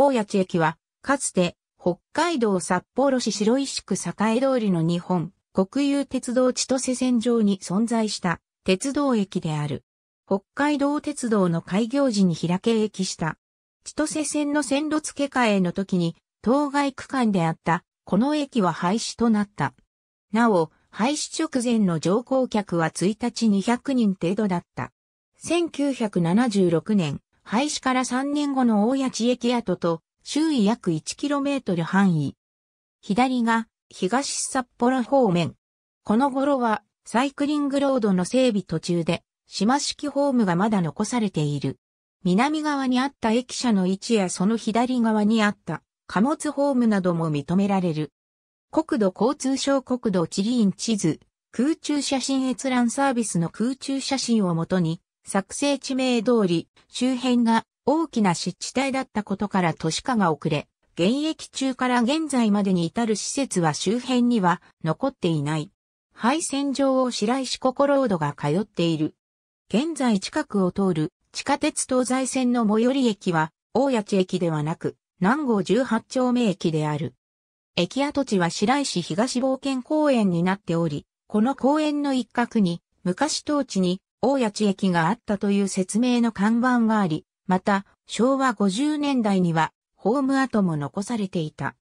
大谷地駅は、かつて、北海道札幌市白石区栄通りの日本、国有鉄道千歳線上に存在した鉄道駅である。北海道鉄道の開業時に開け駅した。千歳線の線路付け替えの時に、当該区間であったこの駅は廃止となった。なお、廃止直前の乗降客は1日200人程度だった。1976年、廃止から3年後の大谷地駅跡と、周囲約 1km 範囲。左が、東札幌方面。この頃は、サイクリングロードの整備途中で、島式ホームがまだ残されている。南側にあった駅舎の位置やその左側にあった貨物ホームなども認められる。国土交通省国土地理院地図、空中写真閲覧サービスの空中写真をもとに、作成地名通り、周辺が大きな湿地帯だったことから都市化が遅れ、現役中から現在までに至る施設は周辺には残っていない。廃線上を白石心路ロードが通っている。現在近くを通る地下鉄東西線の最寄り駅は大谷地駅ではなく南郷十八丁目駅である。駅跡地は白石東冒険公園になっており、この公園の一角に昔当地に大谷地駅があったという説明の看板があり、また、昭和50年代には、ホーム跡も残されていた。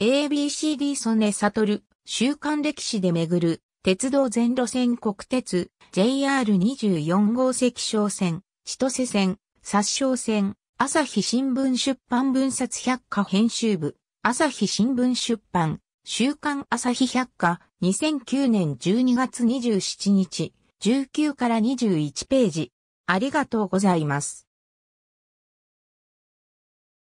ABCD 曽根悟、週刊歴史で巡る、鉄道全路線国鉄、JR24 号石商線、千歳線、殺傷線、朝日新聞出版文冊百科編集部、朝日新聞出版、週刊朝日百科、2009年12月27日、19から21ページ。ありがとうございます。